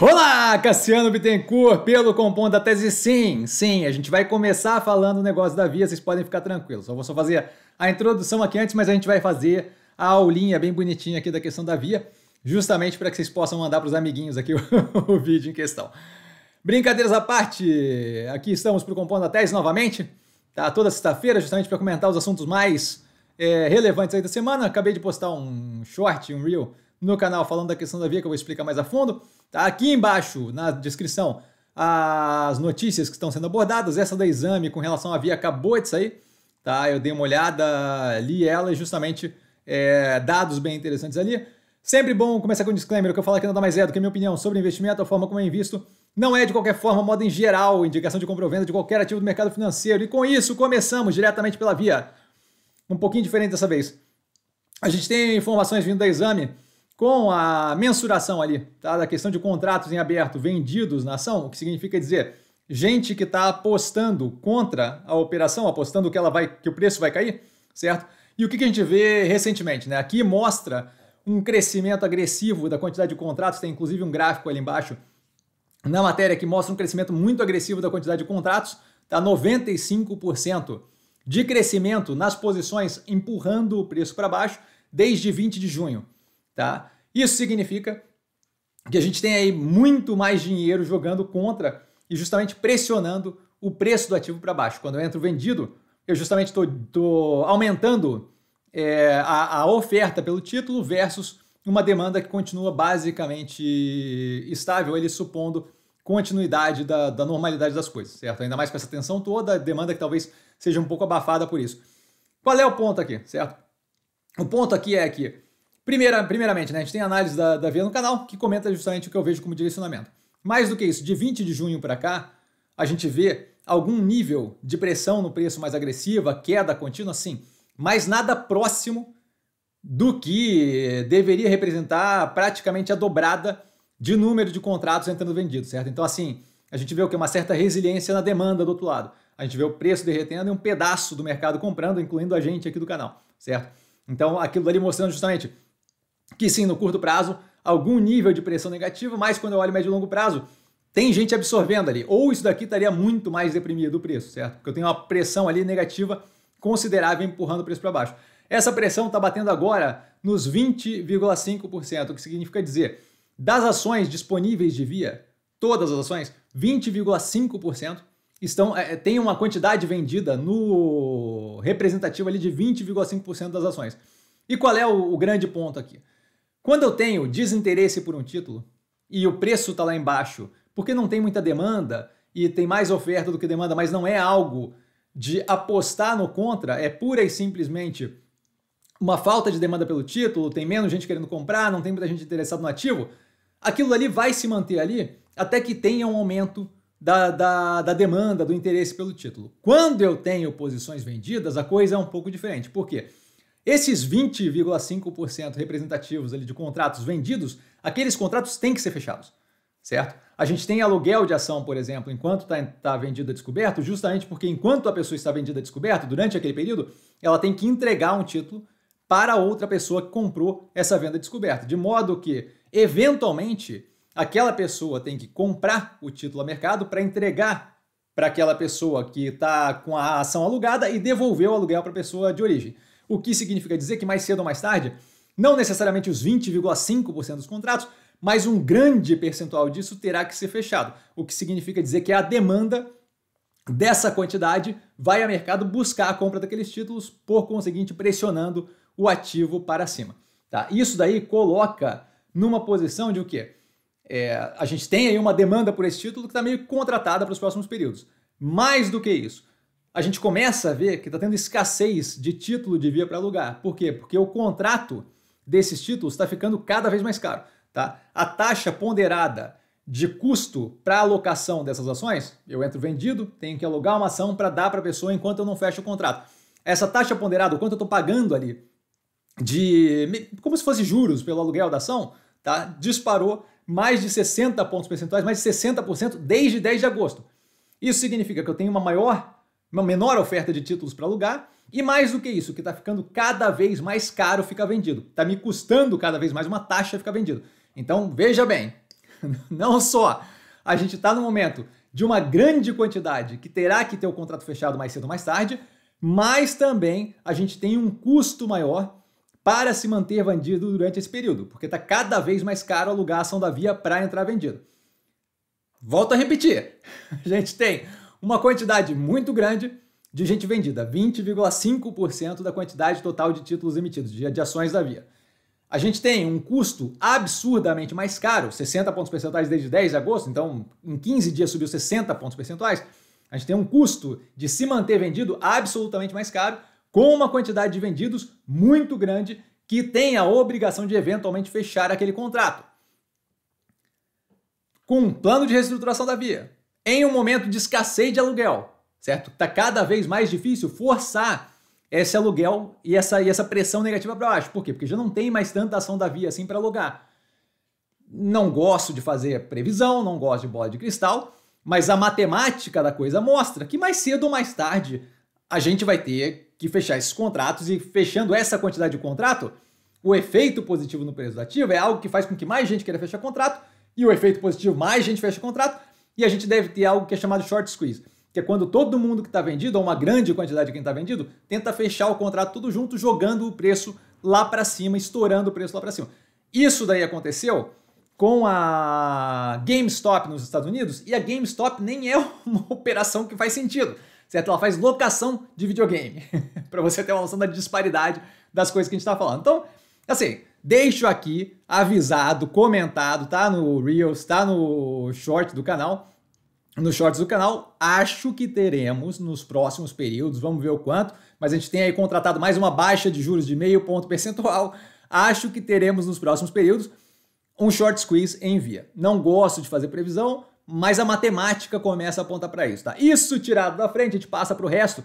Olá, Cassiano Bittencourt, pelo Compondo da Tese Sim. Sim, a gente vai começar falando o negócio da via, vocês podem ficar tranquilos. Eu vou só fazer a introdução aqui antes, mas a gente vai fazer a aulinha bem bonitinha aqui da questão da via, justamente para que vocês possam mandar para os amiguinhos aqui o, o, vídeo em questão. Brincadeiras à parte, aqui estamos para o Compondo da Tese novamente, tá? toda sexta-feira, justamente para comentar os assuntos mais é, relevantes aí da semana. Acabei de postar um short, um reel no canal falando da questão da via, que eu vou explicar mais a fundo. Tá aqui embaixo, na descrição, as notícias que estão sendo abordadas. Essa da exame com relação à via acabou de sair. Tá? Eu dei uma olhada, li ela e justamente é, dados bem interessantes ali. Sempre bom começar com um disclaimer, o que eu falo aqui nada mais é do que a minha opinião sobre investimento, a forma como eu invisto. Não é de qualquer forma, modo em geral, indicação de compra ou venda de qualquer ativo do mercado financeiro. E com isso, começamos diretamente pela via. Um pouquinho diferente dessa vez. A gente tem informações vindo da Exame com a mensuração ali, tá? Da questão de contratos em aberto vendidos na ação, o que significa dizer gente que está apostando contra a operação, apostando que ela vai, que o preço vai cair, certo? E o que, que a gente vê recentemente, né? Aqui mostra um crescimento agressivo da quantidade de contratos, tem inclusive um gráfico ali embaixo na matéria que mostra um crescimento muito agressivo da quantidade de contratos, tá 95% de crescimento nas posições empurrando o preço para baixo desde 20 de junho. Tá? Isso significa que a gente tem aí muito mais dinheiro jogando contra e justamente pressionando o preço do ativo para baixo. Quando eu entro vendido, eu justamente estou aumentando é, a, a, oferta pelo título versus uma demanda que continua basicamente estável, ele supondo continuidade da, da normalidade das coisas, certo? Ainda mais com essa tensão toda, a demanda que talvez seja um pouco abafada por isso. Qual é o ponto aqui, certo? O ponto aqui é que Primeira, primeiramente, né, a gente tem a análise da, da Via no canal, que comenta justamente o que eu vejo como direcionamento. Mais do que isso, de 20 de junho para cá, a gente vê algum nível de pressão no preço mais agressiva, queda contínua, sim, mas nada próximo do que deveria representar praticamente a dobrada de número de contratos entrando vendidos, certo? Então, assim, a gente vê o que uma certa resiliência na demanda do outro lado. A gente vê o preço derretendo e um pedaço do mercado comprando, incluindo a gente aqui do canal, certo? Então, aquilo ali mostrando justamente que sim, no curto prazo, algum nível de pressão negativa, mas quando eu olho médio e longo prazo, tem gente absorvendo ali. Ou isso daqui estaria muito mais deprimido o preço, certo? Porque eu tenho uma pressão ali negativa considerável empurrando o preço para baixo. Essa pressão está batendo agora nos 20,5%, o que significa dizer, das ações disponíveis de via, todas as ações, 20,5% estão é, é, tem uma quantidade vendida no representativo ali de 20,5% das ações. E qual é o, o grande ponto aqui? Quando eu tenho desinteresse por um título e o preço está lá embaixo, porque não tem muita demanda e tem mais oferta do que demanda, mas não é algo de apostar no contra, é pura e simplesmente uma falta de demanda pelo título, tem menos gente querendo comprar, não tem muita gente interessada no ativo, aquilo ali vai se manter ali até que tenha um aumento da, da, da, demanda, do interesse pelo título. Quando eu tenho posições vendidas, a coisa é um pouco diferente. Por quê? Esses 20,5% representativos ali de contratos vendidos, aqueles contratos têm que ser fechados, certo? A gente tem aluguel de ação, por exemplo, enquanto está tá, tá vendida descoberto, justamente porque enquanto a pessoa está vendida descoberto, durante aquele período, ela tem que entregar um título para outra pessoa que comprou essa venda descoberta, de modo que, eventualmente, aquela pessoa tem que comprar o título a mercado para entregar para aquela pessoa que está com a ação alugada e devolver o aluguel para a pessoa de origem o que significa dizer que mais cedo ou mais tarde, não necessariamente os 20,5% dos contratos, mas um grande percentual disso terá que ser fechado, o que significa dizer que a demanda dessa quantidade vai ao mercado buscar a compra daqueles títulos, por conseguinte pressionando o ativo para cima. Tá? Isso daí coloca numa posição de o quê? É, a gente tem aí uma demanda por esse título que está meio contratada para os próximos períodos. Mais do que isso, a gente começa a ver que está tendo escassez de título de via para alugar. Por quê? Porque o contrato desses títulos está ficando cada vez mais caro. Tá? A taxa ponderada de custo para alocação dessas ações, eu entro vendido, tenho que alugar uma ação para dar para a pessoa enquanto eu não fecho o contrato. Essa taxa ponderada, o quanto eu estou pagando ali de como se fosse juros pelo aluguel da ação, tá? disparou mais de 60 pontos percentuais, mais de 60% desde 10 de agosto. Isso significa que eu tenho uma maior uma menor oferta de títulos para alugar. E mais do que isso, que está ficando cada vez mais caro ficar vendido. Está me custando cada vez mais uma taxa ficar vendido. Então, veja bem, não só a gente está no momento de uma grande quantidade que terá que ter o contrato fechado mais cedo ou mais tarde, mas também a gente tem um custo maior para se manter vendido durante esse período, porque está cada vez mais caro alugar a ação da via para entrar vendido. Volto a repetir, a gente tem uma quantidade muito grande de gente vendida, 20,5% da quantidade total de títulos emitidos, de ações da Via. A gente tem um custo absurdamente mais caro, 60 pontos percentuais desde 10 de agosto, então em 15 dias subiu 60 pontos percentuais. A gente tem um custo de se manter vendido absolutamente mais caro, com uma quantidade de vendidos muito grande que tem a obrigação de eventualmente fechar aquele contrato. Com um plano de reestruturação da via, em um momento de escassez de aluguel, certo? Está cada vez mais difícil forçar esse aluguel e essa, e essa pressão negativa para baixo. Por quê? Porque já não tem mais tanta ação da via assim para alugar. Não gosto de fazer previsão, não gosto de bola de cristal, mas a matemática da coisa mostra que mais cedo ou mais tarde a gente vai ter que fechar esses contratos e fechando essa quantidade de contrato, o efeito positivo no preço do ativo é algo que faz com que mais gente queira fechar contrato e o efeito positivo mais gente fecha contrato e a gente deve ter algo que é chamado short squeeze, que é quando todo mundo que está vendido, ou uma grande quantidade de quem está vendido, tenta fechar o contrato tudo junto, jogando o preço lá para cima, estourando o preço lá para cima. Isso daí aconteceu com a GameStop nos Estados Unidos, e a GameStop nem é uma operação que faz sentido, certo? Ela faz locação de videogame, para você ter uma noção da disparidade das coisas que a gente está falando. Então, assim, Deixo aqui avisado, comentado, tá no Reels, tá no short do canal, nos shorts do canal. Acho que teremos nos próximos períodos, vamos ver o quanto, mas a gente tem aí contratado mais uma baixa de juros de meio ponto percentual. Acho que teremos nos próximos períodos um short squeeze em via. Não gosto de fazer previsão, mas a matemática começa a apontar para isso, tá? Isso tirado da frente, a gente passa para o resto,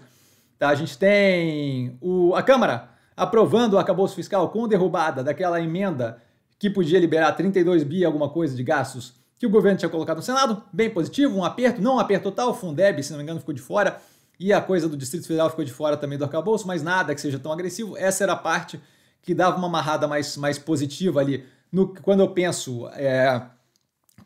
tá? A gente tem o, a Câmara aprovando o arcabouço fiscal com derrubada daquela emenda que podia liberar 32 bi alguma coisa de gastos que o governo tinha colocado no Senado, bem positivo, um aperto, não um aperto total, o Fundeb, se não me engano, ficou de fora, e a coisa do Distrito Federal ficou de fora também do arcabouço, mas nada que seja tão agressivo, essa era a parte que dava uma amarrada mais, mais positiva ali. No, quando eu penso é,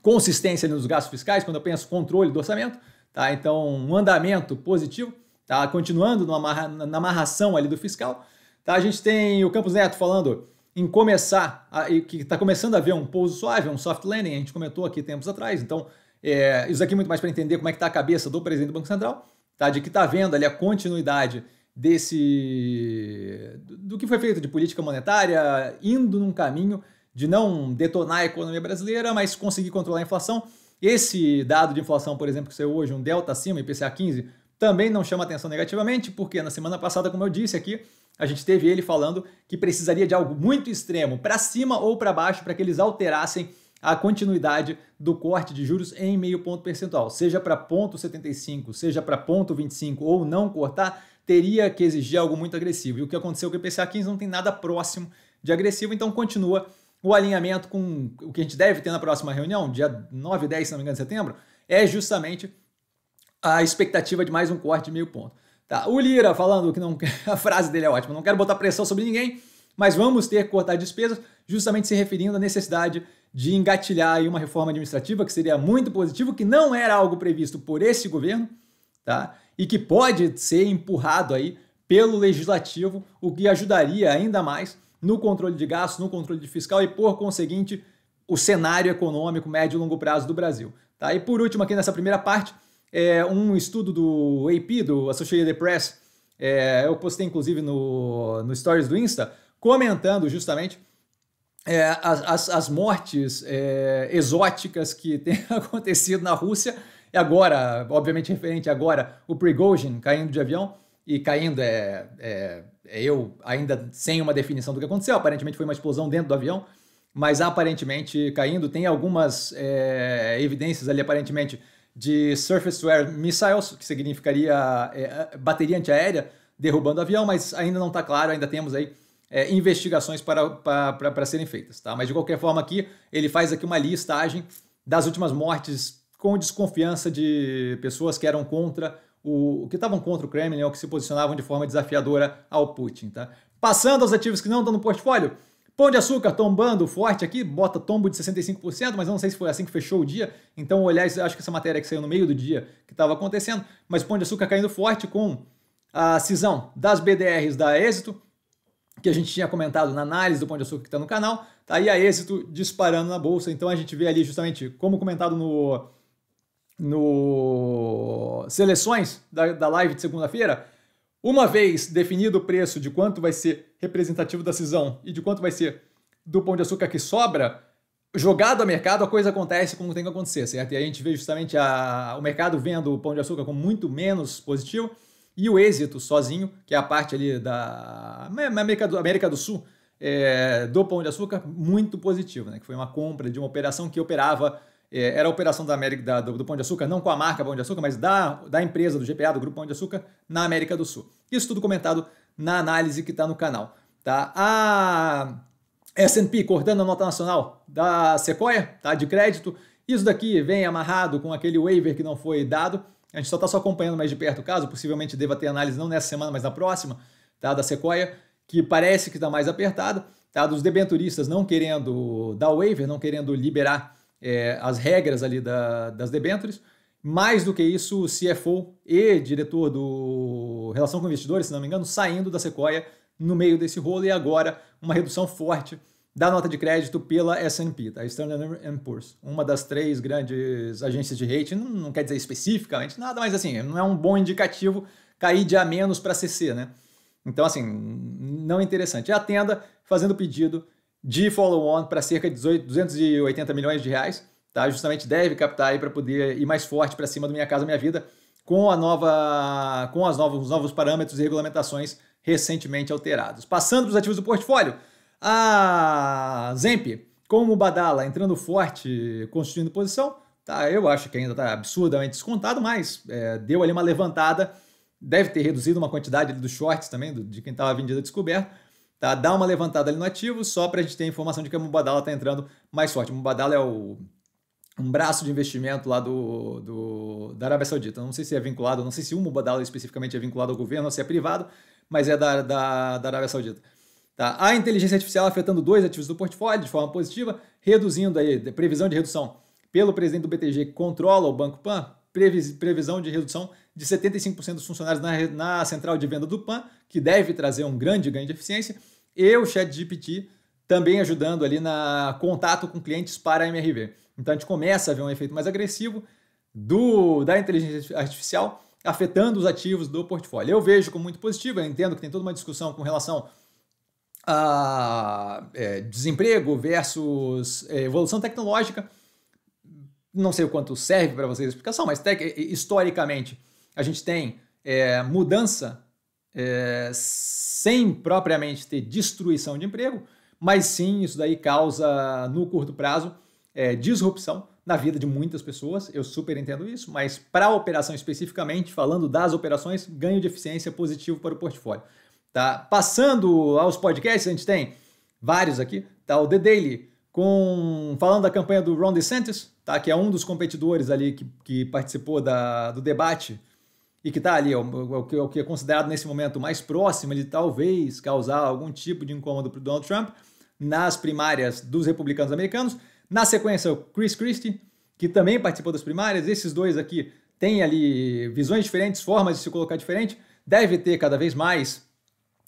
consistência nos gastos fiscais, quando eu penso controle do orçamento, tá? então um andamento positivo, tá? continuando amarra, na amarração ali do fiscal, Tá? A gente tem o Campos Neto falando em começar, a, que está começando a ver um pouso suave, um soft landing, a gente comentou aqui tempos atrás, então é, isso aqui é muito mais para entender como é que está a cabeça do presidente do Banco Central, tá? de que está vendo ali a continuidade desse do que foi feito de política monetária, indo num caminho de não detonar a economia brasileira, mas conseguir controlar a inflação. Esse dado de inflação, por exemplo, que saiu hoje, um delta acima, IPCA 15, também não chama atenção negativamente, porque na semana passada, como eu disse aqui, a gente teve ele falando que precisaria de algo muito extremo, para cima ou para baixo, para que eles alterassem a continuidade do corte de juros em meio ponto percentual, seja para ponto 75, seja para ponto 25 ou não cortar, teria que exigir algo muito agressivo. E o que aconteceu com o IPCA 15 não tem nada próximo de agressivo, então continua o alinhamento com o que a gente deve ter na próxima reunião, dia 9 e 10, se não me engano, de setembro, é justamente a expectativa de mais um corte de meio ponto. Tá, o Lira falando que não, a frase dele é ótima, não quero botar pressão sobre ninguém, mas vamos ter que cortar despesas, justamente se referindo à necessidade de engatilhar uma reforma administrativa que seria muito positivo, que não era algo previsto por esse governo, tá? E que pode ser empurrado aí pelo legislativo, o que ajudaria ainda mais no controle de gastos, no controle de fiscal e por conseguinte o cenário econômico médio e longo prazo do Brasil, tá? E por último aqui nessa primeira parte, é, um estudo do AP, do Associated Press, é, eu postei inclusive no, no Stories do Insta, comentando justamente é, as, as, mortes é, exóticas que têm acontecido na Rússia, e agora, obviamente referente agora, o Prigozhin caindo de avião, e caindo é, é, é, eu ainda sem uma definição do que aconteceu, aparentemente foi uma explosão dentro do avião, mas aparentemente caindo, tem algumas é, evidências ali aparentemente de surface-to-air missiles, que significaria é, é, bateria antiaérea derrubando avião, mas ainda não está claro, ainda temos aí é, investigações para, para, para serem feitas. Tá? Mas de qualquer forma aqui, ele faz aqui uma listagem das últimas mortes com desconfiança de pessoas que eram contra o que estavam contra o Kremlin ou que se posicionavam de forma desafiadora ao Putin, tá? Passando aos ativos que não estão no portfólio, Pão de açúcar tombando forte aqui, bota tombo de 65%, mas eu não sei se foi assim que fechou o dia. Então, olhar, acho que essa matéria que saiu no meio do dia que estava acontecendo, mas pão de açúcar caindo forte com a cisão das BDRs da Êxito, que a gente tinha comentado na análise do Pão de Açúcar que está no canal, tá aí a êxito disparando na bolsa. Então a gente vê ali justamente, como comentado no, no Seleções da, da live de segunda-feira, uma vez definido o preço de quanto vai ser representativo da cisão e de quanto vai ser do pão de açúcar que sobra, jogado a mercado, a coisa acontece como tem que acontecer, certo? E a gente vê justamente a, o mercado vendo o pão de açúcar como muito menos positivo e o êxito sozinho, que é a parte ali da América do, América do Sul, é, do pão de açúcar, muito positivo, né? Que foi uma compra de uma operação que operava é, era a operação da América da, do, do, Pão de Açúcar, não com a marca Pão de Açúcar, mas da, da empresa do GPA, do Grupo Pão de Açúcar, na América do Sul. Isso tudo comentado na análise que está no canal. Tá? A S&P cortando a nota nacional da Sequoia, tá? de crédito. Isso daqui vem amarrado com aquele waiver que não foi dado. A gente só está só acompanhando mais de perto o caso, possivelmente deva ter análise não nessa semana, mas na próxima, tá? da Sequoia, que parece que está mais apertada. Tá? Dos debenturistas não querendo dar waiver, não querendo liberar é, as regras ali da, das debêntures. Mais do que isso, o CFO e diretor do Relação com Investidores, se não me engano, saindo da Sequoia no meio desse rolo e agora uma redução forte da nota de crédito pela S&P, a tá? Standard Poor's, uma das três grandes agências de rating, não, não, quer dizer especificamente nada, mas assim, não é um bom indicativo cair de A menos para CC, né? Então assim, não interessante. É a Tenda fazendo pedido de follow-on para cerca de 280 milhões de reais. Tá? Justamente deve captar aí para poder ir mais forte para cima do Minha Casa Minha Vida com a nova com as novas, os novos parâmetros e regulamentações recentemente alterados. Passando para os ativos do portfólio, a Zemp, como Badala, entrando forte, construindo posição, tá? Eu acho que ainda está absurdamente descontado, mas é, deu ali uma levantada, deve ter reduzido uma quantidade dos shorts também, do, de quem estava vendido descoberto tá? Dá uma levantada ali no ativo só para a gente ter a informação de que a Mubadala está entrando mais forte. A Mubadala é o, um braço de investimento lá do, do, da Arábia Saudita. Não sei se é vinculado, não sei se o Mubadala especificamente é vinculado ao governo ou se é privado, mas é da, da, da Arábia Saudita. Tá? A inteligência artificial afetando dois ativos do portfólio de forma positiva, reduzindo aí, previsão de redução pelo presidente do BTG que controla o Banco Pan, previsão de redução de 75% dos funcionários na, na central de venda do PAN, que deve trazer um grande ganho de eficiência, e o ChatGPT também ajudando ali na contato com clientes para a MRV. Então a gente começa a ver um efeito mais agressivo do da inteligência artificial afetando os ativos do portfólio. Eu vejo como muito positivo, eu entendo que tem toda uma discussão com relação a é, desemprego versus é, evolução tecnológica, não sei o quanto serve para vocês a explicação, mas historicamente a gente tem é, mudança é, sem propriamente ter destruição de emprego, mas sim isso daí causa, no curto prazo, é, disrupção na vida de muitas pessoas. Eu super entendo isso, mas para a operação especificamente, falando das operações, ganho de eficiência positivo para o portfólio. Tá? Passando aos podcasts, a gente tem vários aqui, tá? o The Daily, com falando da campanha do Ron DeSantis, tá? que é um dos competidores ali que, que participou da, do debate e que está ali, é o, é é o que é considerado nesse momento mais próximo de talvez causar algum tipo de incômodo para Donald Trump nas primárias dos republicanos americanos. Na sequência, o Chris Christie, que também participou das primárias. Esses dois aqui têm ali visões diferentes, formas de se colocar diferente. Deve ter cada vez mais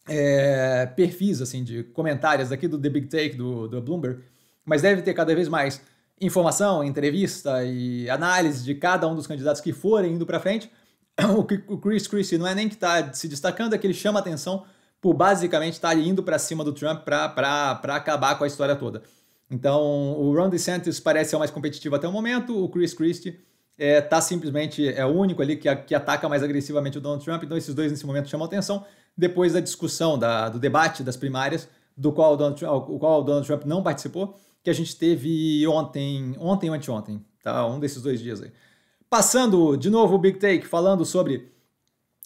é, perfis assim de comentários aqui do The Big Take, do, do Bloomberg, mas deve ter cada vez mais informação, entrevista e análise de cada um dos candidatos que forem indo para frente, o Chris Christie não é nem que está se destacando, é que ele chama atenção por basicamente estar tá indo para cima do Trump para acabar com a história toda. Então, o Ron DeSantis parece ser o mais competitivo até o momento, o Chris Christie está é, tá simplesmente é o único ali que, que ataca mais agressivamente o Donald Trump, então esses dois nesse momento chamam atenção. Depois da discussão, da, do debate das primárias, do qual o Donald, o qual o Donald Trump não participou, que a gente teve ontem, ontem ou anteontem, tá? Um desses dois dias aí. Passando de novo o Big Take, falando sobre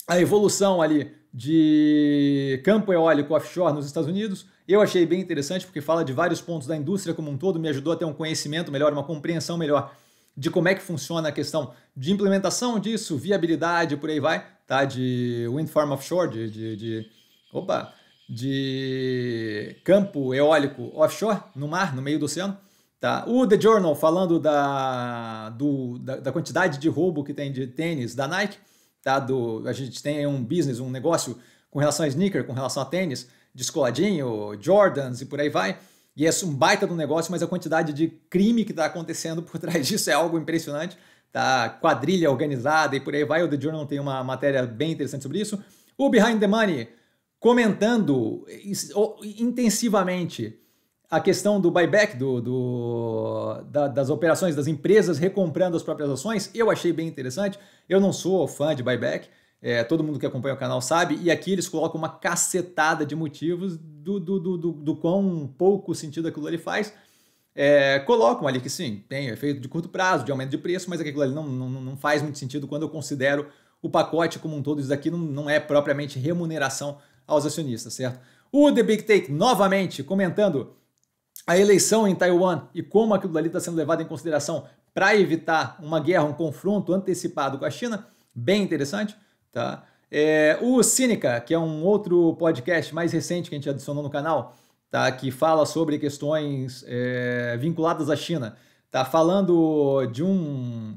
a evolução ali de campo eólico offshore nos Estados Unidos. Eu achei bem interessante porque fala de vários pontos da indústria como um todo, me ajudou a ter um conhecimento melhor, uma compreensão melhor de como é que funciona a questão de implementação disso, viabilidade, por aí vai, tá? De wind farm offshore, de, de, de... opa, de campo eólico offshore, no mar, no meio do oceano. Tá? O The Journal falando da, do, da, da, quantidade de roubo que tem de tênis da Nike. Tá? Do, a gente tem um business, um negócio com relação a sneaker, com relação a tênis, descoladinho, Jordans e por aí vai. E é um baita do negócio, mas a quantidade de crime que está acontecendo por trás disso é algo impressionante. Tá? Quadrilha organizada e por aí vai. O The Journal tem uma matéria bem interessante sobre isso. O Behind the Money comentando intensivamente a questão do buyback, do, do da, das operações das empresas recomprando as próprias ações. Eu achei bem interessante. Eu não sou fã de buyback, é, todo mundo que acompanha o canal sabe, e aqui eles colocam uma cacetada de motivos do, do, do, do, do quão pouco sentido aquilo ali faz. É, colocam ali que sim, tem efeito de curto prazo, de aumento de preço, mas aquilo ali não, não, não faz muito sentido quando eu considero o pacote como um todo. Isso daqui não, não é propriamente remuneração aos acionistas, certo? O The Big Take, novamente, comentando a eleição em Taiwan e como aquilo dali está sendo levado em consideração para evitar uma guerra, um confronto antecipado com a China, bem interessante, tá? É, o Cínica, que é um outro podcast mais recente que a gente adicionou no canal, tá? Que fala sobre questões é, vinculadas à China, tá? Falando de um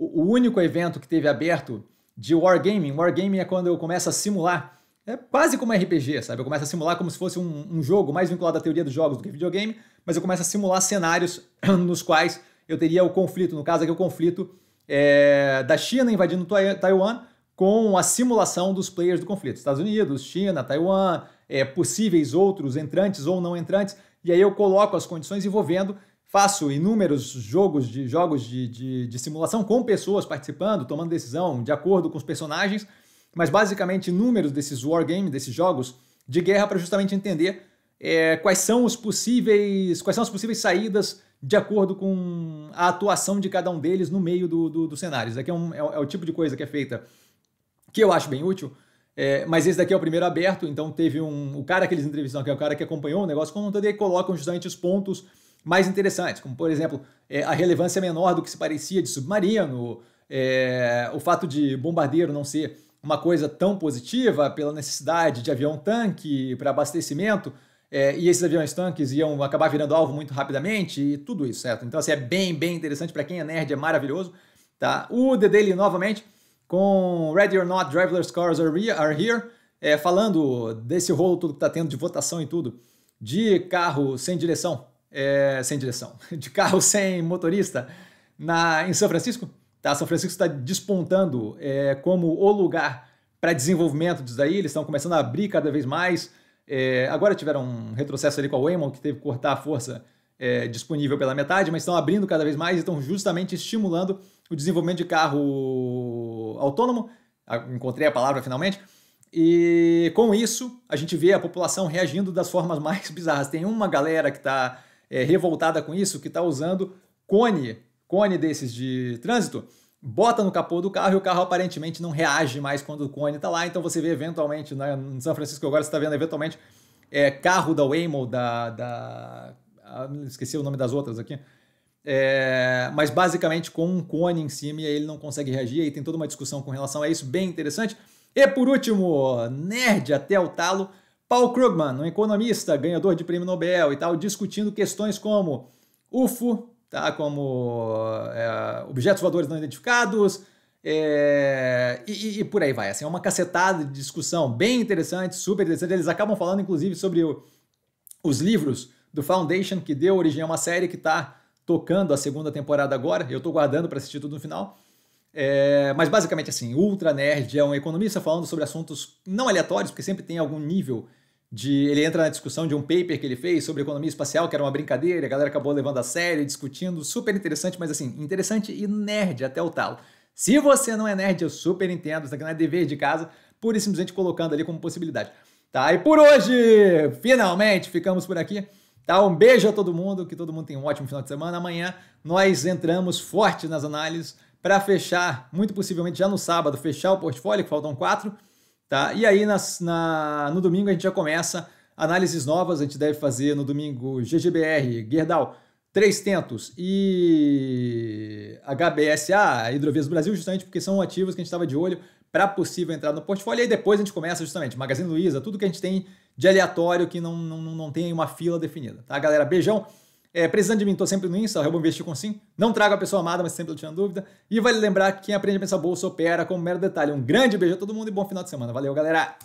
o único evento que teve aberto de wargaming. Wargaming é quando eu começo a simular é quase como RPG, sabe? Eu começo a simular como se fosse um, um jogo mais vinculado à teoria dos jogos do que videogame, mas eu começo a simular cenários nos quais eu teria o conflito, no caso aqui o conflito é, da China invadindo Taiwan com a simulação dos players do conflito, Estados Unidos, China, Taiwan, é, possíveis outros entrantes ou não entrantes, e aí eu coloco as condições envolvendo, faço inúmeros jogos de jogos de, de, de simulação com pessoas participando, tomando decisão de acordo com os personagens mas basicamente números desses wargames, desses jogos de guerra, para justamente entender é, quais são os possíveis, quais são as possíveis saídas de acordo com a atuação de cada um deles no meio do, do, dos cenários. Aqui é, um, é, é, o tipo de coisa que é feita que eu acho bem útil. É, mas esse daqui é o primeiro aberto, então teve um. O cara que eles entrevistaram, que é o cara que acompanhou o negócio com todo, e colocam justamente os pontos mais interessantes, como por exemplo, é, a relevância menor do que se parecia de submarino, é, o fato de bombardeiro não ser uma coisa tão positiva pela necessidade de avião-tanque para abastecimento, é, e esses aviões-tanques iam acabar virando alvo muito rapidamente e tudo isso, certo? Então, assim, é bem, bem interessante para quem é nerd, é maravilhoso, tá? O The Daily, novamente, com Ready or Not, Driverless Cars Are Here, é, falando desse rolo tudo que tá tendo de votação e tudo, de carro sem direção, é, sem direção, de carro sem motorista na, em São Francisco, Tá? São Francisco está despontando é, como o lugar para desenvolvimento disso daí, eles estão começando a abrir cada vez mais. É, agora tiveram um retrocesso ali com a Waymo, que teve que cortar a força é, disponível pela metade, mas estão abrindo cada vez mais e estão justamente estimulando o desenvolvimento de carro autônomo. Ah, encontrei a palavra finalmente. E com isso, a gente vê a população reagindo das formas mais bizarras. Tem uma galera que está é, revoltada com isso, que está usando cone cone desses de trânsito, bota no capô do carro e o carro aparentemente não reage mais quando o cone está lá. Então você vê eventualmente, né, em São Francisco agora você está vendo eventualmente é, carro da Waymo, da, da ah, esqueci o nome das outras aqui. É, mas basicamente com um cone em cima e ele não consegue reagir, e tem toda uma discussão com relação a isso, bem interessante. E por último, nerd até o talo, Paul Krugman, um economista, ganhador de prêmio Nobel e tal, discutindo questões como UFO, tá? como é, objetos voadores não identificados, é, e, e, por aí vai. Assim, é uma cacetada de discussão bem interessante, super interessante. Eles acabam falando, inclusive, sobre o, os livros do Foundation, que deu origem a uma série que está tocando a segunda temporada agora. Eu estou guardando para assistir tudo no final. É, mas basicamente assim, Ultra Nerd é um economista falando sobre assuntos não aleatórios, porque sempre tem algum nível de ele entra na discussão de um paper que ele fez sobre economia espacial, que era uma brincadeira, a galera acabou levando a sério, discutindo, super interessante, mas assim, interessante e nerd até o tal. Se você não é nerd, eu super entendo, isso aqui não é dever de casa, pura e simplesmente colocando ali como possibilidade. Tá, e por hoje, finalmente ficamos por aqui. Tá, um beijo a todo mundo, que todo mundo tenha um ótimo final de semana. Amanhã nós entramos forte nas análises para fechar, muito possivelmente já no sábado, fechar o portfólio, que faltam quatro Tá? E aí nas, na, no domingo a gente já começa análises novas, a gente deve fazer no domingo GGBR, Gerdau, Três Tentos e HBSA, Hidrovias do Brasil, justamente porque são ativos que a gente estava de olho para possível entrar no portfólio. E aí depois a gente começa justamente Magazine Luiza, tudo que a gente tem de aleatório que não, não, não tem uma fila definida. Tá, galera? Beijão! É, precisando de mim, estou sempre no Insta, arroba investir com sim. Não trago a pessoa amada, mas sempre eu tinha dúvida. E vale lembrar que quem aprende a pensar bolsa opera como um mero detalhe. Um grande beijo a todo mundo e bom final de semana. Valeu, galera!